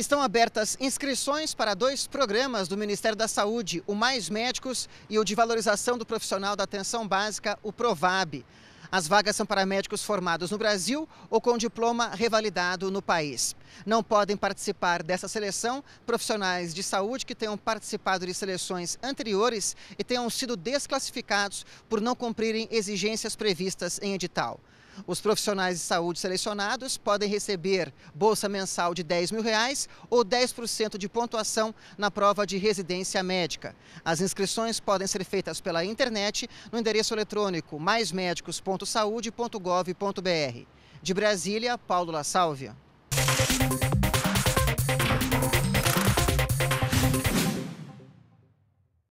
Estão abertas inscrições para dois programas do Ministério da Saúde, o Mais Médicos e o de Valorização do Profissional da Atenção Básica, o PROVAB. As vagas são para médicos formados no Brasil ou com diploma revalidado no país. Não podem participar dessa seleção profissionais de saúde que tenham participado de seleções anteriores e tenham sido desclassificados por não cumprirem exigências previstas em edital. Os profissionais de saúde selecionados podem receber bolsa mensal de 10 mil reais ou 10% de pontuação na prova de residência médica. As inscrições podem ser feitas pela internet no endereço eletrônico maismédicos.saude.gov.br. De Brasília, Paulo La Sálvia.